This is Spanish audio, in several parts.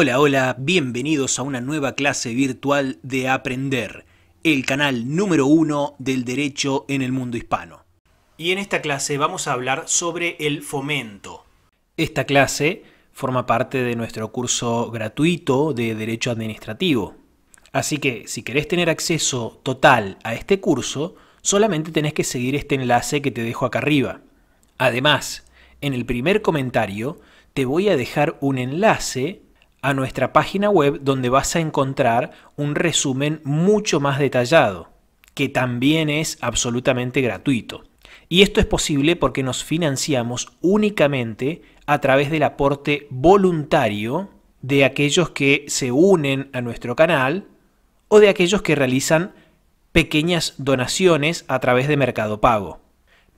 Hola, hola, bienvenidos a una nueva clase virtual de Aprender, el canal número uno del derecho en el mundo hispano. Y en esta clase vamos a hablar sobre el fomento. Esta clase forma parte de nuestro curso gratuito de Derecho Administrativo. Así que si querés tener acceso total a este curso, solamente tenés que seguir este enlace que te dejo acá arriba. Además, en el primer comentario te voy a dejar un enlace a nuestra página web donde vas a encontrar un resumen mucho más detallado, que también es absolutamente gratuito. Y esto es posible porque nos financiamos únicamente a través del aporte voluntario de aquellos que se unen a nuestro canal o de aquellos que realizan pequeñas donaciones a través de Mercado Pago.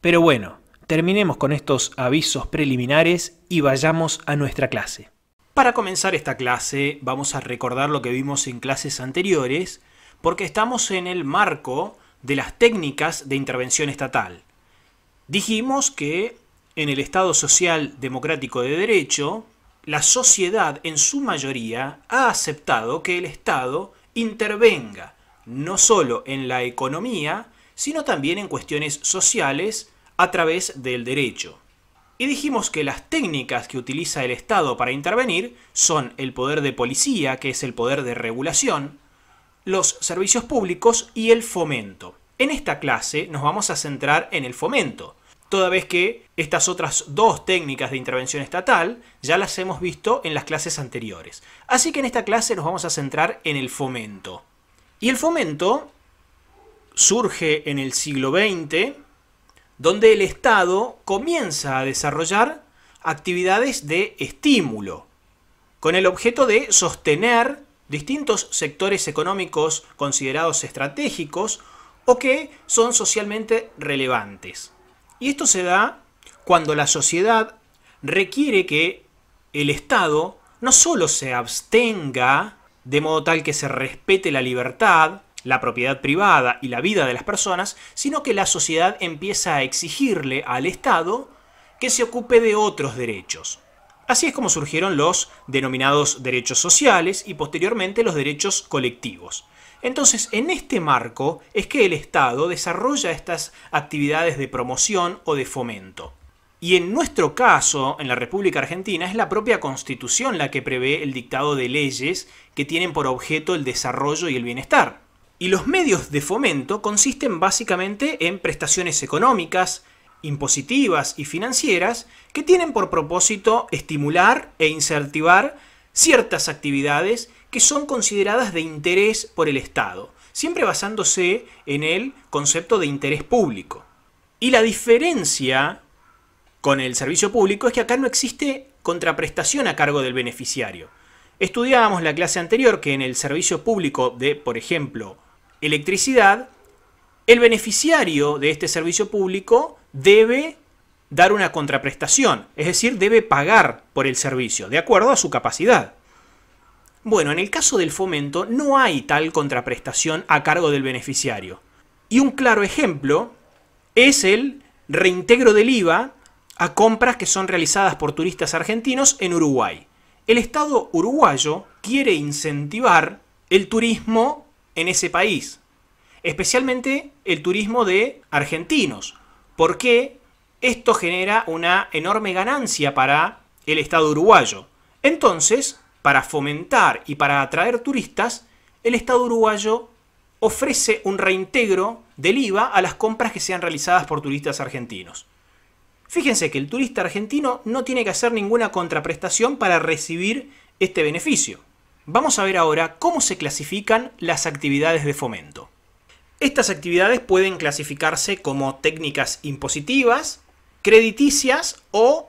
Pero bueno, terminemos con estos avisos preliminares y vayamos a nuestra clase. Para comenzar esta clase vamos a recordar lo que vimos en clases anteriores porque estamos en el marco de las técnicas de intervención estatal. Dijimos que en el Estado Social Democrático de Derecho, la sociedad en su mayoría ha aceptado que el Estado intervenga no solo en la economía, sino también en cuestiones sociales a través del derecho y dijimos que las técnicas que utiliza el Estado para intervenir son el poder de policía, que es el poder de regulación, los servicios públicos y el fomento. En esta clase nos vamos a centrar en el fomento, toda vez que estas otras dos técnicas de intervención estatal ya las hemos visto en las clases anteriores. Así que en esta clase nos vamos a centrar en el fomento. Y el fomento surge en el siglo XX donde el Estado comienza a desarrollar actividades de estímulo, con el objeto de sostener distintos sectores económicos considerados estratégicos o que son socialmente relevantes. Y esto se da cuando la sociedad requiere que el Estado no sólo se abstenga de modo tal que se respete la libertad, la propiedad privada y la vida de las personas, sino que la sociedad empieza a exigirle al Estado que se ocupe de otros derechos. Así es como surgieron los denominados derechos sociales y posteriormente los derechos colectivos. Entonces, en este marco es que el Estado desarrolla estas actividades de promoción o de fomento. Y en nuestro caso, en la República Argentina, es la propia Constitución la que prevé el dictado de leyes que tienen por objeto el desarrollo y el bienestar. Y los medios de fomento consisten básicamente en prestaciones económicas, impositivas y financieras que tienen por propósito estimular e incentivar ciertas actividades que son consideradas de interés por el Estado, siempre basándose en el concepto de interés público. Y la diferencia con el servicio público es que acá no existe contraprestación a cargo del beneficiario. Estudiábamos la clase anterior que en el servicio público de, por ejemplo, electricidad, el beneficiario de este servicio público debe dar una contraprestación, es decir, debe pagar por el servicio, de acuerdo a su capacidad. Bueno, en el caso del fomento no hay tal contraprestación a cargo del beneficiario. Y un claro ejemplo es el reintegro del IVA a compras que son realizadas por turistas argentinos en Uruguay. El Estado uruguayo quiere incentivar el turismo en ese país. Especialmente el turismo de argentinos, porque esto genera una enorme ganancia para el Estado uruguayo. Entonces, para fomentar y para atraer turistas, el Estado uruguayo ofrece un reintegro del IVA a las compras que sean realizadas por turistas argentinos. Fíjense que el turista argentino no tiene que hacer ninguna contraprestación para recibir este beneficio. Vamos a ver ahora cómo se clasifican las actividades de fomento. Estas actividades pueden clasificarse como técnicas impositivas, crediticias o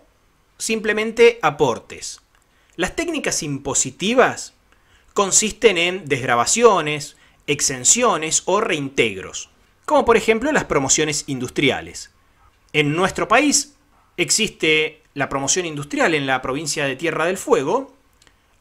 simplemente aportes. Las técnicas impositivas consisten en desgrabaciones, exenciones o reintegros, como por ejemplo las promociones industriales. En nuestro país existe la promoción industrial en la provincia de Tierra del Fuego,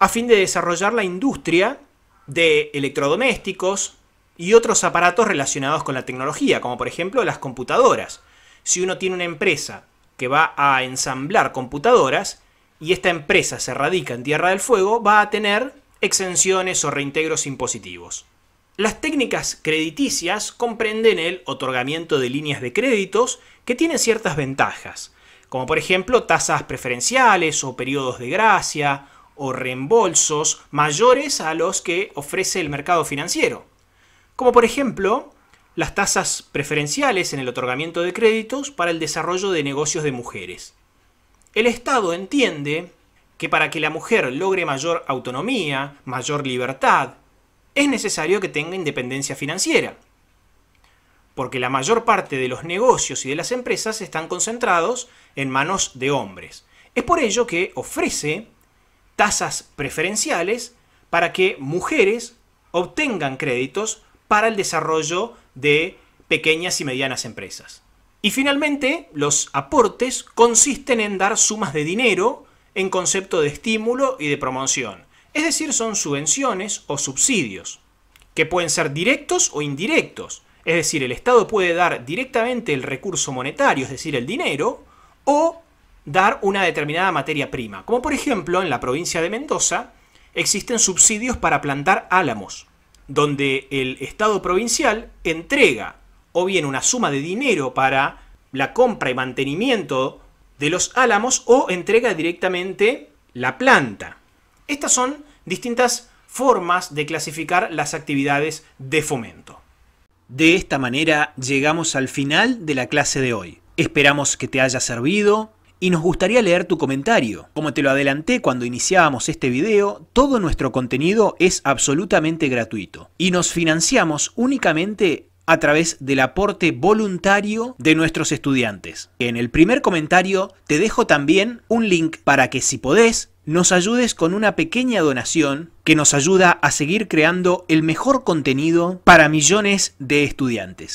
a fin de desarrollar la industria de electrodomésticos y otros aparatos relacionados con la tecnología, como por ejemplo las computadoras. Si uno tiene una empresa que va a ensamblar computadoras y esta empresa se radica en Tierra del Fuego, va a tener exenciones o reintegros impositivos. Las técnicas crediticias comprenden el otorgamiento de líneas de créditos que tienen ciertas ventajas, como por ejemplo tasas preferenciales o periodos de gracia o reembolsos mayores a los que ofrece el mercado financiero, como por ejemplo las tasas preferenciales en el otorgamiento de créditos para el desarrollo de negocios de mujeres. El Estado entiende que para que la mujer logre mayor autonomía, mayor libertad, es necesario que tenga independencia financiera, porque la mayor parte de los negocios y de las empresas están concentrados en manos de hombres. Es por ello que ofrece tasas preferenciales para que mujeres obtengan créditos para el desarrollo de pequeñas y medianas empresas. Y finalmente, los aportes consisten en dar sumas de dinero en concepto de estímulo y de promoción. Es decir, son subvenciones o subsidios, que pueden ser directos o indirectos. Es decir, el Estado puede dar directamente el recurso monetario, es decir, el dinero, o dar una determinada materia prima. Como por ejemplo en la provincia de Mendoza existen subsidios para plantar álamos, donde el Estado provincial entrega o bien una suma de dinero para la compra y mantenimiento de los álamos o entrega directamente la planta. Estas son distintas formas de clasificar las actividades de fomento. De esta manera llegamos al final de la clase de hoy. Esperamos que te haya servido, y nos gustaría leer tu comentario. Como te lo adelanté cuando iniciábamos este video, todo nuestro contenido es absolutamente gratuito y nos financiamos únicamente a través del aporte voluntario de nuestros estudiantes. En el primer comentario te dejo también un link para que si podés nos ayudes con una pequeña donación que nos ayuda a seguir creando el mejor contenido para millones de estudiantes.